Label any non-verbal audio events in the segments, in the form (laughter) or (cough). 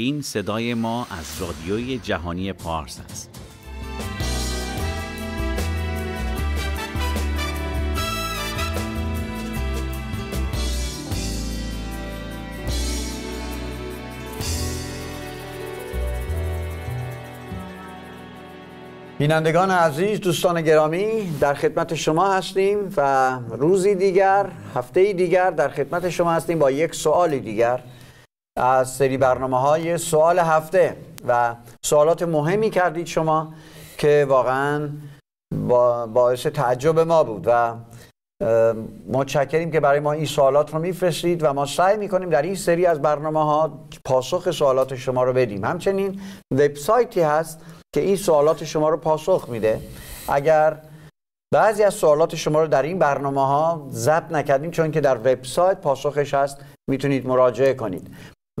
این صدای ما از رادیوی جهانی پارس است. بینندگان عزیز دوستان گرامی در خدمت شما هستیم و روزی دیگر هفته دیگر در خدمت شما هستیم با یک سوال دیگر از سری برنامه های سوال هفته و سوالات مهمی کردید شما که واقعا باعث تعجب ما بود و متشکریم که برای ما این سوالات رو میفرستید و ما سعی میکنیم در این سری از برنامه ها پاسخ سوالات شما رو بدیم همچنین وبسایتی هست که این سوالات شما رو پاسخ میده اگر بعضی از سوالات شما رو در این برنامه ها ضبط نکردیم چون که در وبسایت پاسخش هست میتونید مراجعه کنید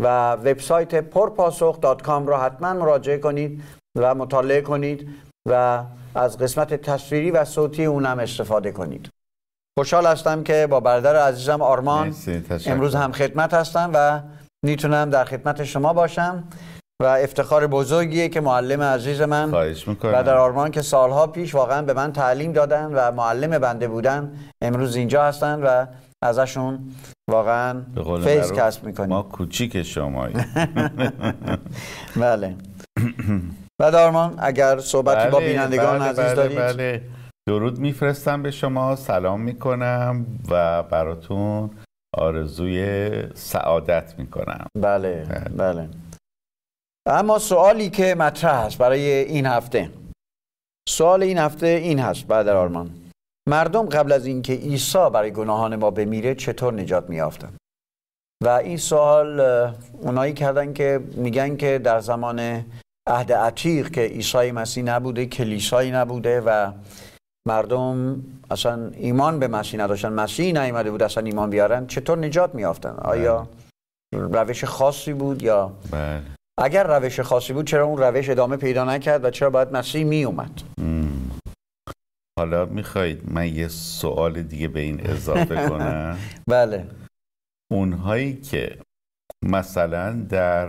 و وبسایت پرپاسخ دات کام را حتما مراجعه کنید و مطالعه کنید و از قسمت تصویری و صوتی اونم استفاده کنید خوشحال هستم که با برادر عزیزم آرمان امروز هم خدمت هستم و میتونم در خدمت شما باشم و افتخار بزرگیه که معلم عزیز من و در آرمان که سالها پیش واقعا به من تعلیم دادن و معلم بنده بودن امروز اینجا هستن و ازشون واقعا فیض کسب میکنیم ما کوچیک شمایی (laughs) بله و دارمان اگر صحبتی با بله، بینندگان بله، عزیز بله، دارید بله، درود میفرستم به شما سلام میکنم و براتون آرزوی سعادت میکنم بله،, بله بله اما سوالی که مطرح هست برای این هفته سوال این هفته این هست بعد آرمان مردم قبل از اینکه عیسی برای گناهان ما بمیره چطور نجات میافتند و این سوال اونایی کردن که میگن که در زمان عهد عتیق که عیسی مسیح نبوده کلیسایی نبوده و مردم اصلا ایمان به مسیح نداشتن مسیح نیامده بود اصلا ایمان بیارن چطور نجات میافتن بله. آیا روش خاصی بود یا بله. اگر روش خاصی بود چرا اون روش ادامه پیدا نکرد و چرا باید مسیح میومد؟ حالا میخواید من یه سوال دیگه به این اضافه (laughs) کنم بله اونهایی که مثلا در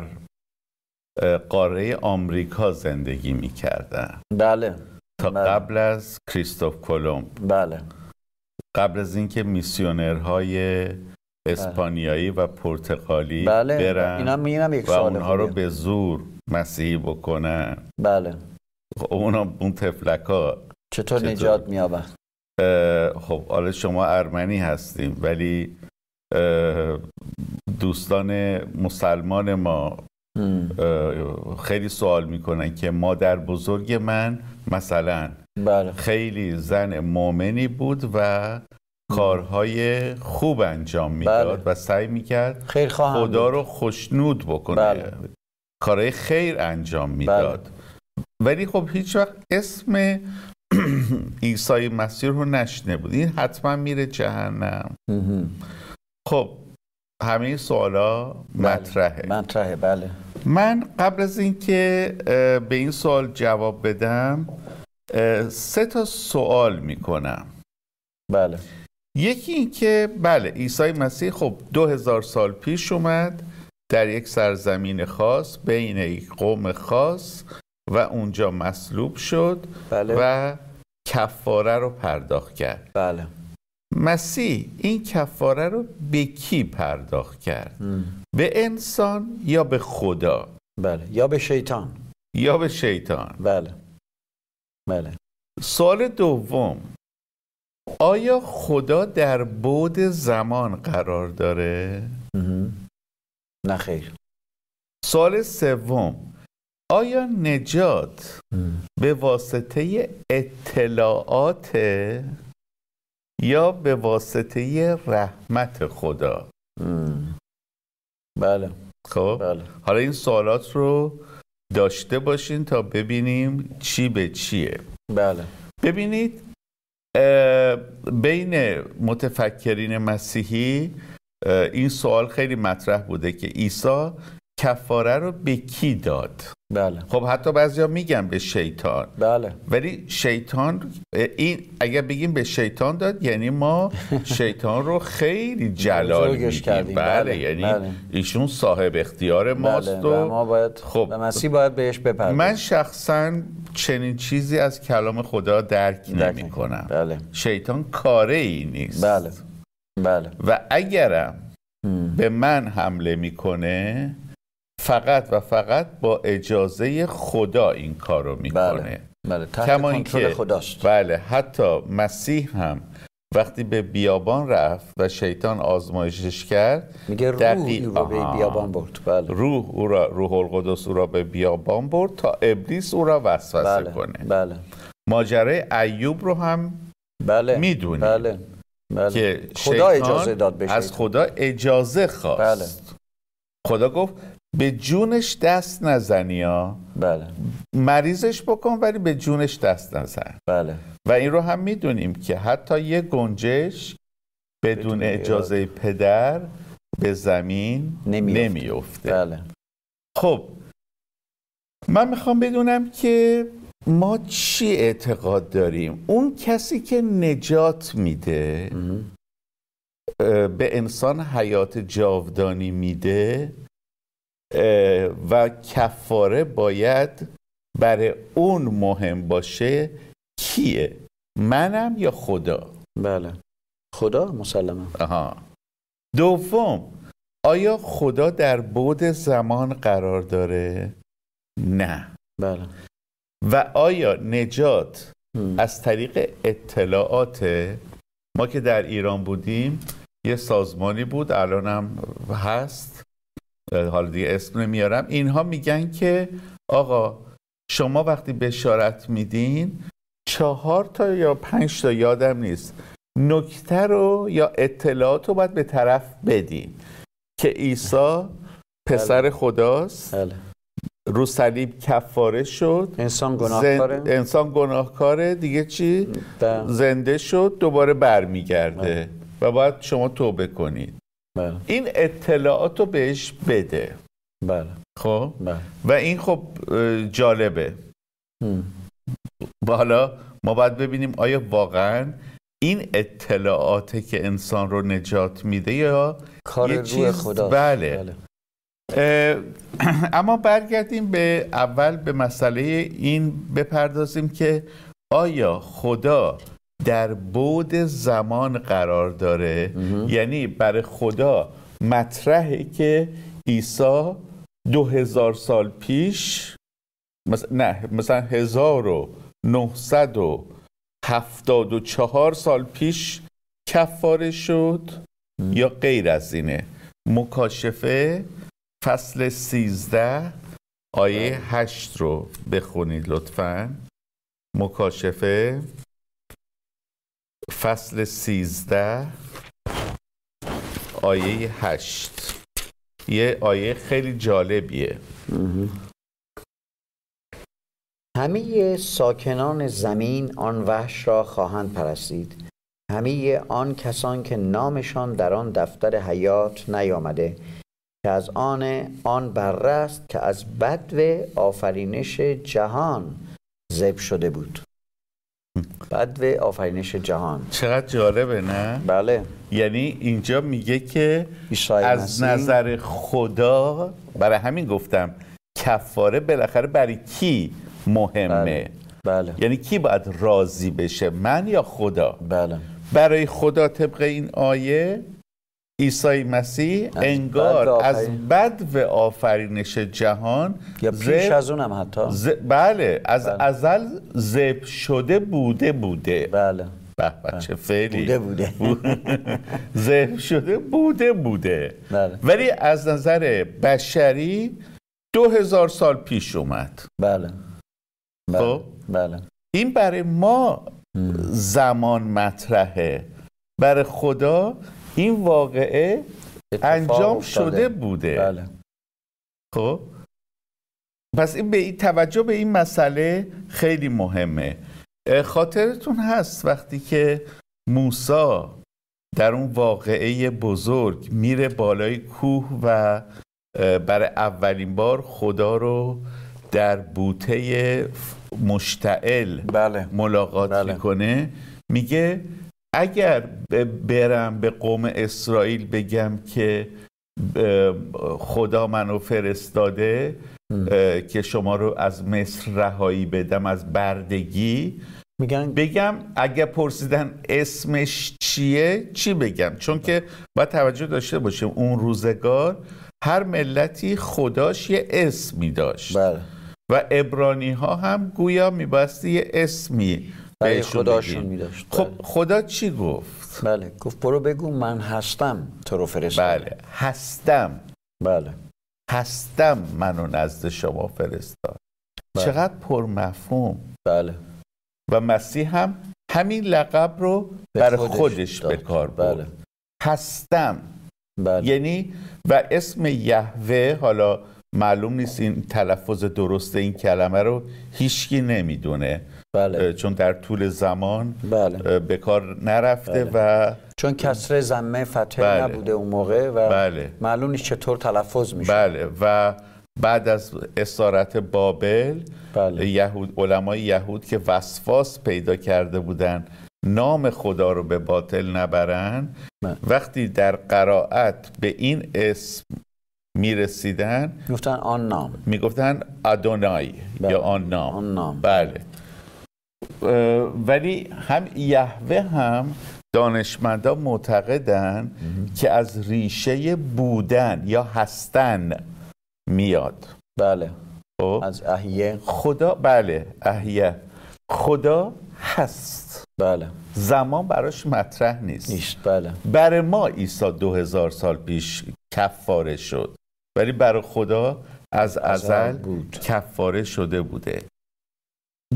قاره آمریکا زندگی میکردن بله تا بله. قبل از کریستوف کلمب بله قبل از اینکه میسیونرهای بله. اسپانیایی و پرتغالی بله. برن و اونها رو به زور مسیحی بکنن بله خب، اون اون تفلک ها چطور, نجات نجات میابند؟ خب حالا شما ارمنی هستیم ولی دوستان مسلمان ما خیلی سوال میکنن که مادر بزرگ من مثلا بله. خیلی زن مؤمنی بود و کارهای خوب انجام میداد بله. و سعی میکرد خدا رو خوشنود بکنه بله. کارهای خیر انجام بله. میداد ولی خب هیچ وقت اسم (clears throat) عیسی مسیح رو نشنه بود این حتما میره جهنم خب همه سوالا بله. مطرحه مطرحه بله من قبل از اینکه به این سوال جواب بدم سه تا سوال میکنم بله یکی اینکه بله عیسی مسیح خب دو هزار سال پیش اومد در یک سرزمین خاص بین یک قوم خاص و اونجا مصلوب شد بله. و کفاره رو پرداخت کرد بله مسیح این کفاره رو به کی پرداخت کرد به انسان یا به خدا بله یا به شیطان یا به شیطان بله بله سوال دوم آیا خدا در بود زمان قرار داره؟ نه خیر سوال سوم آیا نجات به واسطه اطلاعات یا به واسطه رحمت خدا بله خب بله. حالا این سوالات رو داشته باشین تا ببینیم چی به چیه بله ببینید بین متفکرین مسیحی این سوال خیلی مطرح بوده که عیسی کفاره رو به کی داد بله خب حتی بعضیا میگن به شیطان بله ولی شیطان این اگر بگیم به شیطان داد یعنی ما (laughs) شیطان رو خیلی جلال میدیم بله،, بله, یعنی بله. ایشون صاحب اختیار بله، ماست بله. و ما باید خب به مسیح باید بهش بپردیم من شخصا چنین چیزی از کلام خدا درک نمی بله. شیطان کاری نیست بله بله و اگرم به من حمله میکنه فقط و فقط با اجازه خدا این کار رو میکنه بله. بله تحت کنترل خداست بله حتی مسیح هم وقتی به بیابان رفت و شیطان آزمایشش کرد میگه روح او را به بیابان برد بله. روح او را روح القدس او را به بیابان برد تا ابلیس او را وسوسه بله، کنه بله ماجرای ایوب رو هم بله میدونیم بله،, بله. که خدا اجازه داد از خدا اجازه خواست بله. خدا گفت به جونش دست نزنی ها بله مریضش بکن ولی به جونش دست نزن بله و این رو هم میدونیم که حتی یه گنجش بدون اجازه پدر به زمین نمیفته, بله. خب من میخوام بدونم که ما چی اعتقاد داریم اون کسی که نجات میده به انسان حیات جاودانی میده و کفاره باید برای اون مهم باشه کیه منم یا خدا بله خدا مسلما آها دوم آیا خدا در بود زمان قرار داره نه بله و آیا نجات از طریق اطلاعات ما که در ایران بودیم یه سازمانی بود الان هم هست حالا دیگه اسم نمیارم اینها میگن که آقا شما وقتی بشارت میدین چهار تا یا پنج تا یادم نیست نکته رو یا اطلاعات رو باید به طرف بدین که عیسی پسر بله. خداست بله. رو صلیب کفاره شد انسان گناهکاره انسان گناهکاره دیگه چی بله. زنده شد دوباره برمیگرده و باید شما توبه کنید بله. این اطلاعات رو بهش بده بله خب بله. و این خب جالبه حالا ما باید ببینیم آیا واقعا این اطلاعاته که انسان رو نجات میده یا کار یه چیز خدا بله, بله. (clears throat) اما برگردیم به اول به مسئله این بپردازیم که آیا خدا در بود زمان قرار داره یعنی برای خدا مطرحه که عیسی دو هزار سال پیش مثلا نه مثلا هزار و نهصد و هفتاد و چهار سال پیش کفاره شد یا غیر از اینه مکاشفه فصل سیزده آیه بله. هشت رو بخونید لطفا مکاشفه فصل سیزده آیه هشت یه آیه خیلی جالبیه همه ساکنان زمین آن وحش را خواهند پرستید همه آن کسان که نامشان در آن دفتر حیات نیامده که از آن آن بررست که از بدو آفرینش جهان زب شده بود عدو آفرینش جهان چقدر جالبه نه؟ بله یعنی اینجا میگه که از نظر خدا برای همین گفتم کفاره بالاخره برای کی مهمه بله. بله. یعنی کی باید راضی بشه من یا خدا بله برای خدا طبق این آیه عیسی مسیح انگار از بد و آفرینش جهان یا پیش از اونم حتی بله از بله. ازل زب شده بوده بوده بله به بله. فعلی بوده بوده (laughs) زب شده بوده بوده بله. ولی از نظر بشری دو هزار سال پیش اومد بله بله, خب؟ بله. این برای ما زمان مطرحه برای خدا این واقعه انجام شده بوده بله. خب پس این به این توجه به این مسئله خیلی مهمه خاطرتون هست وقتی که موسا در اون واقعه بزرگ میره بالای کوه و برای اولین بار خدا رو در بوته مشتعل بله. ملاقات بله. میکنه میگه اگر برم به قوم اسرائیل بگم که خدا منو فرستاده که شما رو از مصر رهایی بدم از بردگی میگن بگم اگه پرسیدن اسمش چیه چی بگم چون که باید توجه داشته باشیم اون روزگار هر ملتی خداش یه اسمی داشت بله. و ابرانی ها هم گویا میبستی یه اسمی برای خداشون میداشت خب بله. خدا چی گفت؟ بله گفت برو بگو من هستم تو رو فرستم بله هستم بله هستم منو نزد شما فرستاد بله. چقدر پرمفهوم بله و مسیح هم همین لقب رو بر خودش, به کار بله. هستم بله. یعنی و اسم یهوه حالا معلوم نیست این تلفظ درست این کلمه رو هیچکی نمیدونه بله. چون در طول زمان بله. به کار نرفته بله. و چون کسر زمه فتح بله. نبوده اون موقع و بله. معلوم نیست چطور تلفظ میشه بله و بعد از اسارت بابل بله. یهود علمای یهود که وسواس پیدا کرده بودن نام خدا رو به باطل نبرن بله. وقتی در قرائت به این اسم میرسیدن گفتن آن نام میگفتن ادونای یا آن نام, آن نام. بله ولی هم یهوه هم دانشمندا معتقدن که از ریشه بودن یا هستن میاد بله خب؟ از احیه خدا بله احیه خدا هست بله زمان براش مطرح نیست نیست بله بر ما عیسی دو هزار سال پیش کفاره شد ولی برای خدا از ازل بود. کفاره شده بوده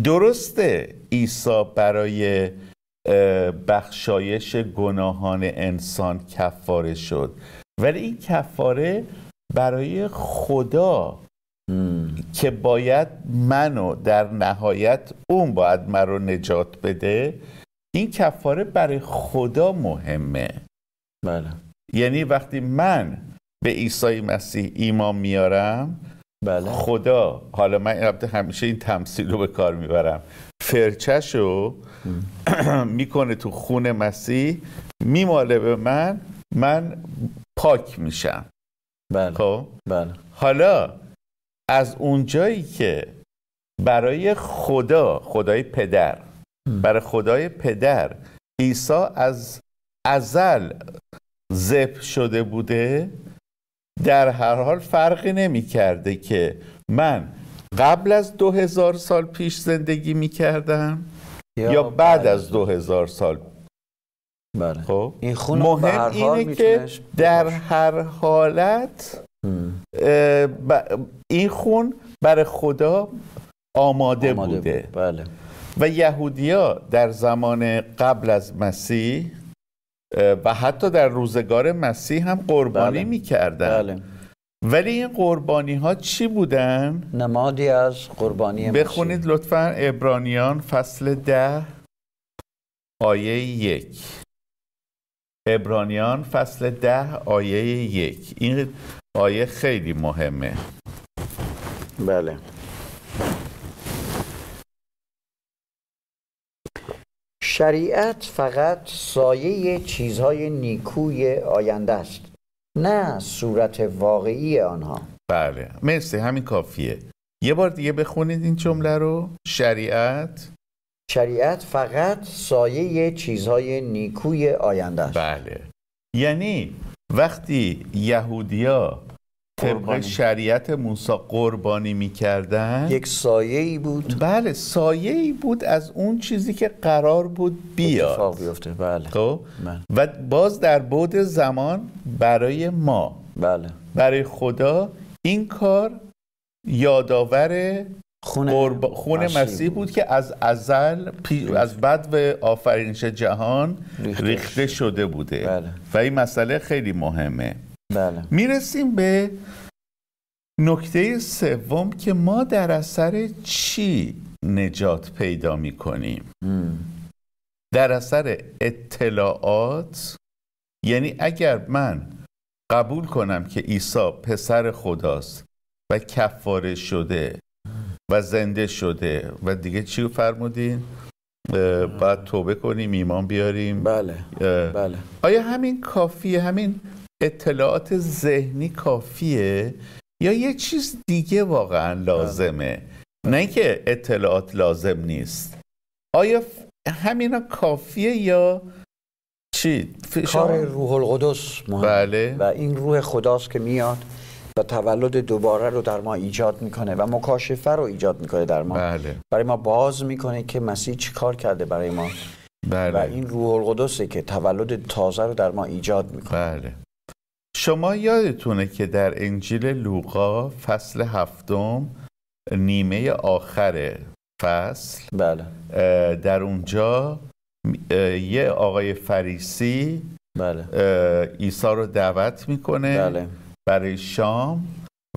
درسته عیسی برای بخشایش گناهان انسان کفاره شد ولی این کفاره برای خدا که باید منو در نهایت اون باید من رو نجات بده این کفاره برای خدا مهمه بله یعنی وقتی من به عیسی مسیح ایمان میارم بله. خدا حالا من رابطه همیشه این تمثیل رو به کار میبرم فرچش رو میکنه تو خون مسیح میماله به من من پاک میشم بله. خب بله. حالا از اونجایی که برای خدا خدای پدر برای خدای پدر عیسی از ازل زب شده بوده در هر حال فرقی نمی که من قبل از دو سال پیش زندگی می کردم یا, بعد از دو هزار سال بله. خب این مهم اینه که در هر حالت این خون برای خدا آماده, بوده بله. و یهودیا در زمان قبل از مسیح و حتی در روزگار مسیح هم قربانی بله. میکردن بله. ولی این قربانی ها چی بودن؟ نمادی از قربانی بخونید لطفا ابرانیان فصل ده آیه یک ابرانیان فصل ده آیه یک این آیه خیلی مهمه بله شریعت فقط سایه چیزهای نیکوی آینده است نه صورت واقعی آنها بله مرسی همین کافیه یه بار دیگه بخونید این جمله رو شریعت شریعت فقط سایه چیزهای نیکوی آینده است بله یعنی وقتی یهودیا طبق شریعت موسی قربانی میکردن یک سایه ای بود بله سایه ای بود از اون چیزی که قرار بود بیاد اتفاق بیفته بله. خب؟ بله و باز در بود زمان برای ما بله برای خدا این کار یادآور خون قرب... مسیح بود. که از ازل از بد و آفرینش جهان ریخته, شده بوده بله. و این مسئله خیلی مهمه بله. میرسیم به نکته سوم که ما در اثر چی نجات پیدا میکنیم در اثر اطلاعات یعنی اگر من قبول کنم که عیسی پسر خداست و کفاره شده و زنده شده و دیگه چی فرمودین؟ بعد توبه کنیم ایمان بیاریم بله بله آیا همین کافیه همین اطلاعات ذهنی کافیه یا یه چیز دیگه واقعا بله. لازمه نه اینکه اطلاعات لازم نیست آیا همینا کافیه یا چی؟ کار روح القدس مهم بله. و این روح خداست که میاد و تولد دوباره رو در ما ایجاد میکنه و مکاشفه رو ایجاد میکنه در ما بله. برای ما باز میکنه که مسیح چی کار کرده برای ما بله. و این روح القدسه که تولد تازه رو در ما ایجاد میکنه بله. شما یادتونه که در انجیل لوقا فصل هفتم نیمه آخر فصل بله. در اونجا یه آقای فریسی بله. ایسا رو دعوت میکنه بله. برای شام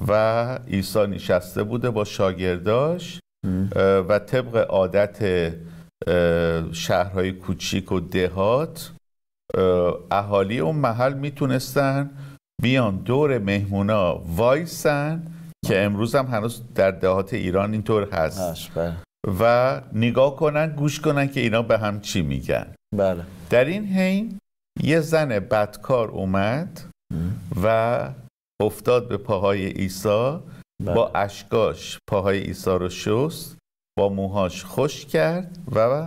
و عیسی نشسته بوده با شاگرداش و طبق عادت شهرهای کوچیک و دهات اهالی اون محل میتونستن بیان دور مهمونا وایسن که امروز هم هنوز در دهات ایران اینطور هست بله. و نگاه کنن گوش کنن که اینا به هم چی میگن بله در این حین یه زن بدکار اومد و افتاد به پاهای عیسی بله. با اشکاش پاهای عیسی رو شست با موهاش خوش کرد و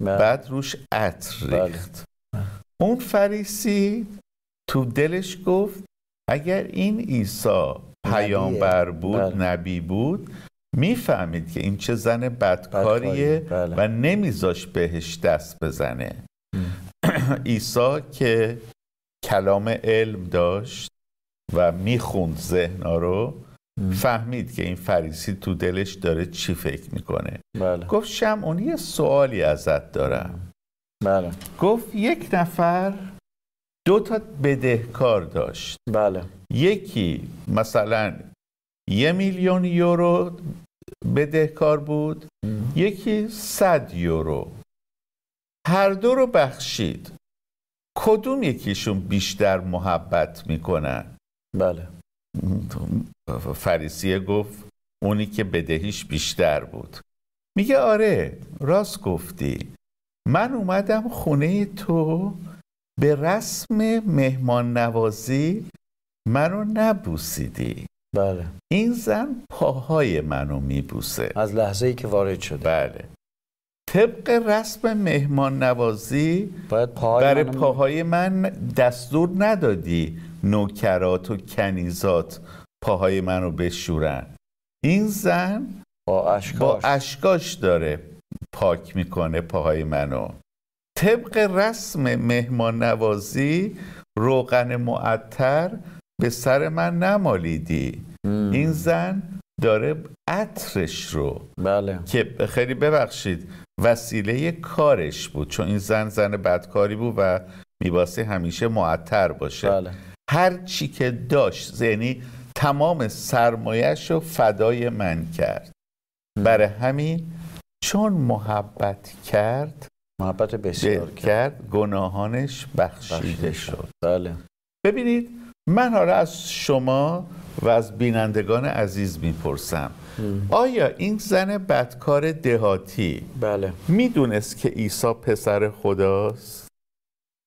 بله. بعد روش عطر ریخت اون فریسی تو دلش گفت اگر این عیسی پیامبر بود بله. نبی بود میفهمید که این چه زن بدکاریه بله. و نمیذاش بهش دست بزنه (clears throat) عیسی که کلام علم داشت و میخوند ذهنا رو فهمید که این فریسی تو دلش داره چی فکر میکنه بله. گفت شمعونی یه سوالی ازت دارم گفت یک نفر دو تا بدهکار داشت بله یکی مثلا یه میلیون یورو بدهکار بود یکی صد یورو هر دو رو بخشید کدوم یکیشون بیشتر محبت میکنن بله فریسیه گفت اونی که بدهیش بیشتر بود میگه آره راست گفتی من اومدم خونه تو به رسم مهمان نوازی منو نبوسیدی بله این زن پاهای منو میبوسه از لحظه ای که وارد شده بله طبق رسم مهمان نوازی باید پاهای برای پاهای من دستور ندادی نوکرات و کنیزات پاهای منو بشورن این زن با اشکاش, با اشکاش داره پاک میکنه پاهای منو طبق رسم مهمان نوازی روغن معطر به سر من نمالیدی این زن داره عطرش رو بله. که خیلی ببخشید وسیله کارش بود چون این زن زن بدکاری بود و میباسه همیشه معطر باشه بله. هر چی که داشت یعنی تمام سرمایش رو فدای من کرد برای همین چون محبت کرد محبت بسیار کرد گناهانش بخشیده, شد بله ببینید من حالا از شما و از بینندگان عزیز میپرسم آیا این زن بدکار دهاتی بله میدونست که عیسی پسر خداست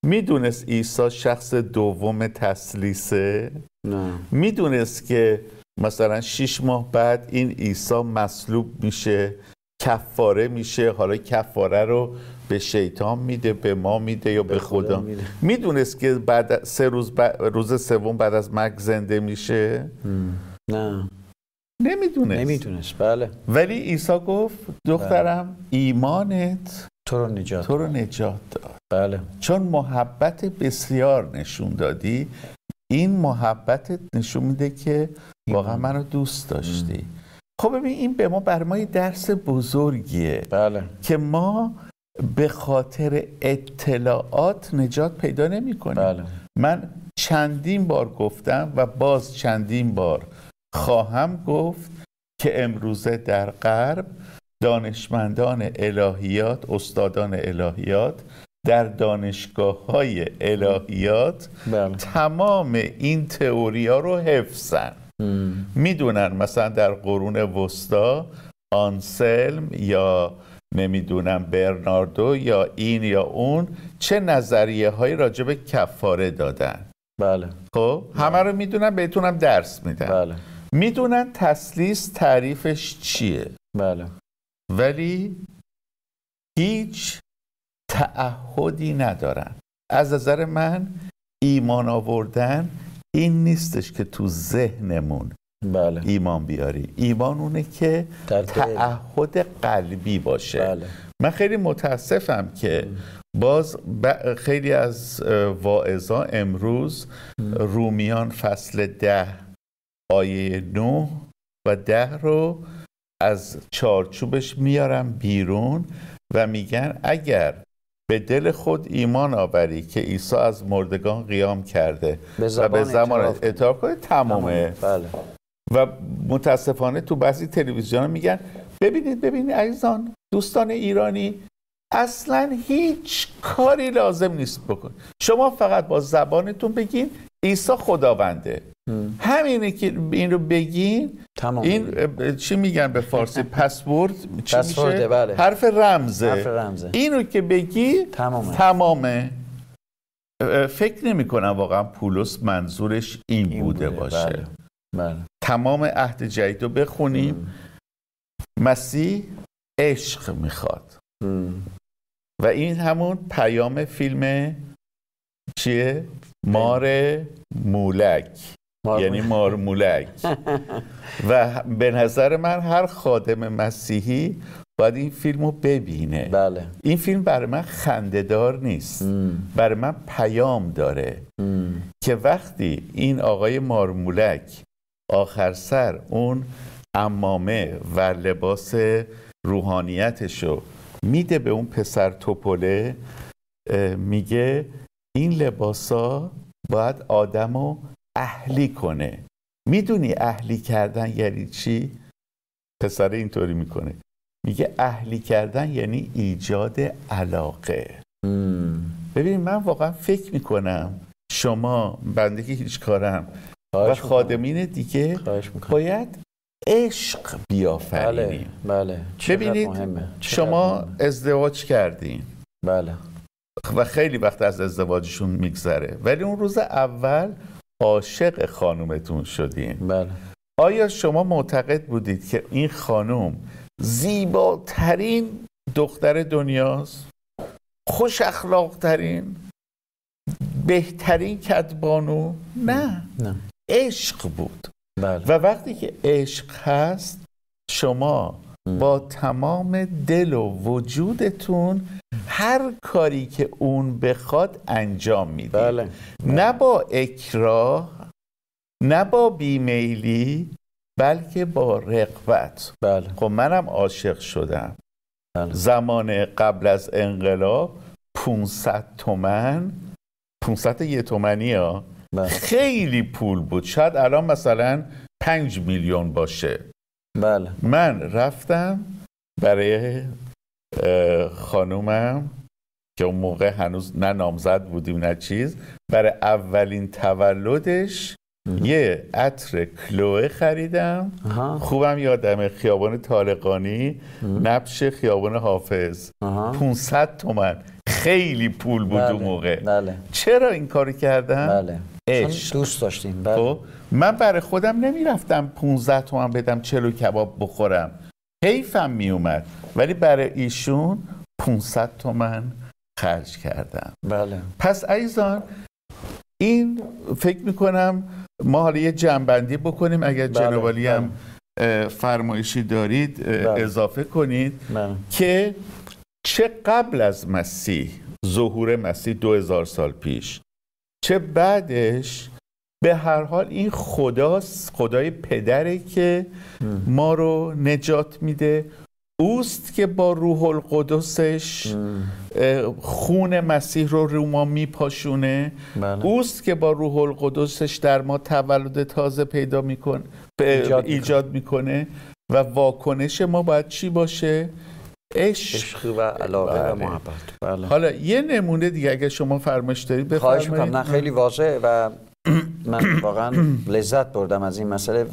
میدونست عیسی شخص دوم تسلیسه نه میدونست که مثلا شیش ماه بعد این عیسی مصلوب میشه کفاره میشه حالا کفاره رو به شیطان میده به ما میده یا به, خدا میدونست که بعد سه روز روز سوم بعد از مرگ زنده میشه نه نمیدونه نمیدونست بله ولی عیسی گفت دخترم بله. ایمانت تو رو نجات تو رو نجات داد بله چون محبت بسیار نشون دادی این محبتت نشون میده که واقعا منو دوست داشتی خب ببین این به ما بر ما درس بزرگیه بله که ما به خاطر اطلاعات نجات پیدا نمیکنه بله. من چندین بار گفتم و باز چندین بار خواهم گفت که امروزه در غرب دانشمندان الهیات استادان الهیات در دانشگاه های الهیات بله. تمام این تئوری رو حفظن میدونن مثلا در قرون وسطا آنسلم یا نمیدونم برناردو یا این یا اون چه نظریه هایی راجع به کفاره دادن بله خب همه رو میدونم. بهتونم درس میدم. بله میدونن تسلیس تعریفش چیه بله ولی هیچ تعهدی ندارن از نظر من ایمان آوردن این نیستش که تو ذهنمون بله. ایمان بیاری ایمان اونه که تعهد قلبی باشه بله. من خیلی متاسفم که باز خیلی از واعظا امروز رومیان فصل ده آیه نه و ده رو از چارچوبش میارم بیرون و میگن اگر به دل خود ایمان آوری که عیسی از مردگان قیام کرده و به زمان اعتراف کنه، تمامه, تمامه. بله. و متاسفانه تو بعضی تلویزیون میگن ببینید ببینید عزیزان دوستان ایرانی اصلا هیچ کاری لازم نیست بکن شما فقط با زبانتون بگین عیسی خداونده همینه که این رو بگین تمام. این چی میگن به فارسی (laughs) پسورد چی بله. حرف, رمزه. اینو این رو که بگی تمامه, فکر نمی واقعا پولس منظورش این, بوده, باشه بله. بله. تمام عهد جدید رو بخونیم مسیح عشق میخواد و این همون پیام فیلم چیه؟ مار مولک یعنی مار مولک (laughs) و به نظر من هر خادم مسیحی باید این فیلم رو ببینه بله. این فیلم برای من خندهدار نیست برای من پیام داره که وقتی این آقای مارمولک آخر سر اون امامه و لباس روحانیتشو میده به اون پسر توپله میگه این لباسا باید آدم رو اهلی کنه میدونی اهلی کردن یعنی چی؟ پسر اینطوری میکنه میگه اهلی کردن یعنی ایجاد علاقه ببینید من واقعا فکر میکنم شما بنده که هیچ کارم و خادمین دیگه باید عشق بیافرینیم بله چه بله. بینید؟ شما ازدواج کردین بله و خیلی وقت از ازدواجشون میگذره ولی اون روز اول عاشق خانومتون شدین بله آیا شما معتقد بودید که این خانم زیباترین دختر دنیاست خوش اخلاق ترین بهترین کتبانو نه نه عشق بود بله. و وقتی که عشق هست شما با تمام دل و وجودتون هر کاری که اون بخواد انجام میدید بله. نه با اکراه نه با بیمیلی بلکه با رقبت بله. خب منم عاشق شدم بله. زمان قبل از انقلاب 500 تومن 500 یه تومنی ها بله. خیلی پول بود شاید الان مثلا پنج میلیون باشه بله من رفتم برای خانومم که اون موقع هنوز نه نامزد بودیم نه چیز برای اولین تولدش یه عطر کلوه خریدم خوبم یادم خیابان طالقانی نبش خیابان حافظ 500 تومن خیلی پول بود اون بله. موقع بله. چرا این کارو کردم؟ بله. عشق دوست داشتیم بله. خب، من برای خودم نمیرفتم 15 تومن بدم چلو کباب بخورم حیفم میومد ولی برای ایشون 500 تومن خرج کردم بله پس ایزان این فکر میکنم ما حالا یه جنبندی بکنیم اگر بله. جنوالی بله. هم فرمایشی دارید بله. اضافه کنید که چه قبل از مسیح ظهور مسیح هزار سال پیش چه بعدش به هر حال این خداست خدای پدره که ما رو نجات میده اوست که با روح القدسش خون مسیح رو رو ما میپاشونه بله. اوست که با روح القدسش در ما تولد تازه پیدا میکنه ایجاد, ایجاد میکنه و واکنش ما باید چی باشه عشق و علاقه بله. و محبت بله. حالا یه نمونه دیگه اگه شما فرمایش دارید میکنم نه خیلی واضحه و (clears throat) من واقعا (clears throat) لذت بردم از این مسئله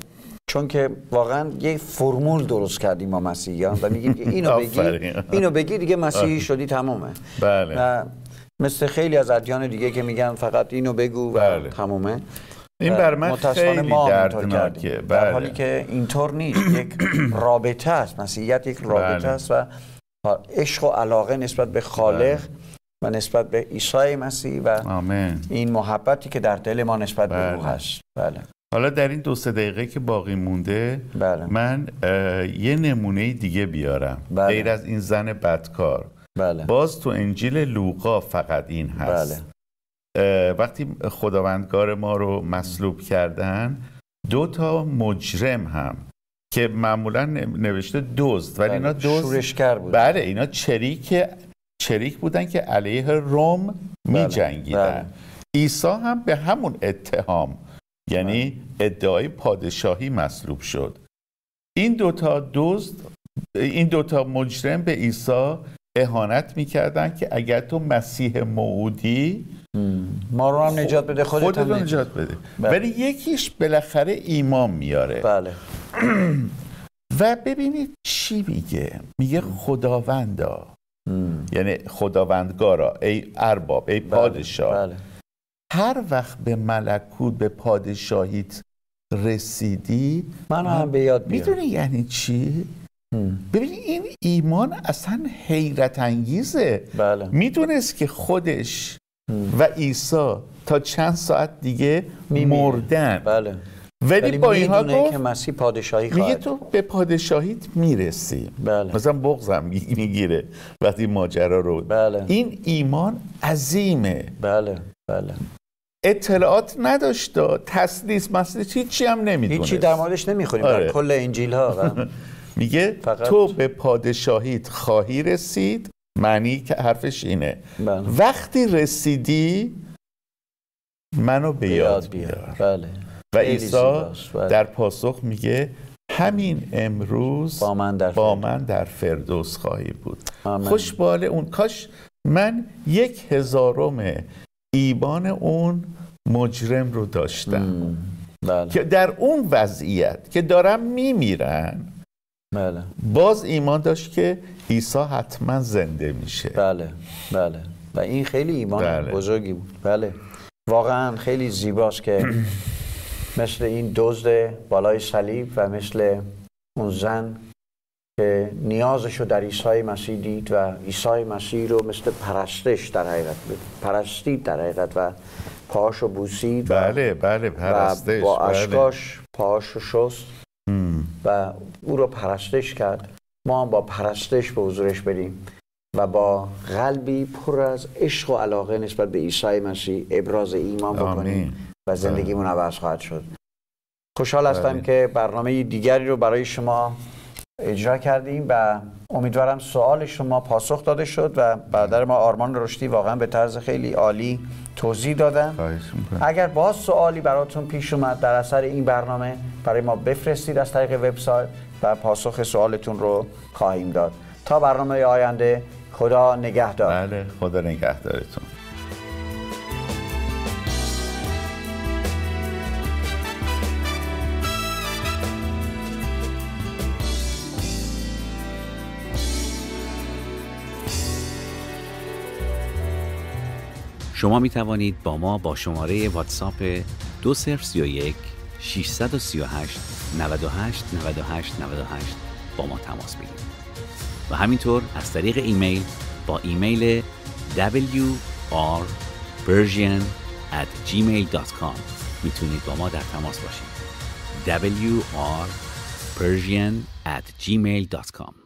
چون که واقعا یه فرمول درست کردیم ما مسیحیان و میگیم که اینو بگی اینو بگی دیگه مسیحی شدی تمومه بله. مثل خیلی از ادیان دیگه که میگن فقط اینو بگو و بله. این بله. بر من خیلی ما دردناکه در بله. حالی که اینطور نیست یک (clears throat) رابطه است مسیحیت یک رابطه بله. است و عشق و علاقه نسبت به خالق و نسبت به عیسی مسیح و آمین. این محبتی که در دل ما نسبت به او هست بله حالا در این دو سه دقیقه که باقی مونده من یه نمونه دیگه بیارم غیر از این زن بدکار بله. باز تو انجیل لوقا فقط این هست وقتی خداوندگار ما رو مصلوب کردن دو تا مجرم هم که معمولا نوشته دزد ولی اینا بله، دزد شورشگر بود بله اینا چریک چریک بودن که علیه روم بله، می جنگیدن بله. عیسی هم به همون اتهام یعنی ادعای پادشاهی مصلوب شد این دوتا دوست این دوتا مجرم به عیسی اهانت میکردن که اگر تو مسیح موعودی ما رو هم نجات بده خودت, نجات بده بله. ولی یکیش بالاخره ایمان میاره بله (clears throat) و ببینید چی میگه میگه خداوندا یعنی خداوندگارا ای ارباب ای بله، پادشاه بله. هر وقت به ملکوت به پادشاهیت رسیدی من هم به یاد میدونی یعنی چی ببین این ایمان اصلا حیرت انگیزه بله. میدونست که خودش و عیسی تا چند ساعت دیگه مردن بله. ولی, با اینها گفت که پادشاهی خواهد میگه تو به پادشاهیت میرسی بله. مثلا بغزم میگیره وقتی ماجرا رو بله. این ایمان عظیمه بله, بله. اطلاعات نداشت تسلیس مسلیس هیچی هم نمیدونست هیچی در موردش نمیخونیم آره. کل انجیل ها (laughs) میگه فقط... تو به پادشاهیت خواهی رسید معنی که حرفش اینه بله. وقتی رسیدی منو به یاد بیار بله. و عیسی بله. در پاسخ میگه همین امروز با من در, فردوس خواهی بود اون کاش من یک هزارم ایبان اون مجرم رو داشتم بله. که در اون وضعیت که دارم میمیرن بله باز ایمان داشت که عیسی حتما زنده میشه بله بله و این خیلی ایمان بله. بزرگی بود بله واقعا خیلی زیباست که مثل این دزد بالای صلیب و مثل اون زن که نیازش رو در عیسی مسیح دید و عیسی مسیح رو مثل پرستش در حقیقت پرستید در حقیقت و پاهاش رو بوسید بله بله پرستش و با بله. اشکاش بله. پاهاش رو شست و او را پرستش کرد ما هم با پرستش به حضورش بریم و با قلبی پر از عشق و علاقه نسبت به عیسی مسیح ابراز ایمان بکنیم و زندگیمون عوض خواهد شد خوشحال هستم بله. که برنامه دیگری رو برای شما اجرا کردیم و امیدوارم سوال شما پاسخ داده شد و برادر ما آرمان رشدی واقعا به طرز خیلی عالی توضیح دادن اگر باز سوالی براتون پیش اومد در اثر این برنامه برای ما بفرستید از طریق وبسایت و پاسخ سوالتون رو خواهیم داد تا برنامه آینده خدا نگهدار بله خدا نگهدارتون شما می توانید با ما با شماره واتساپ 2031 638 98 98 98 با ما تماس بگیرید و همینطور از طریق ایمیل با ایمیل wrpersian at gmail.com میتونید با ما در تماس باشید wrpersian at gmail.com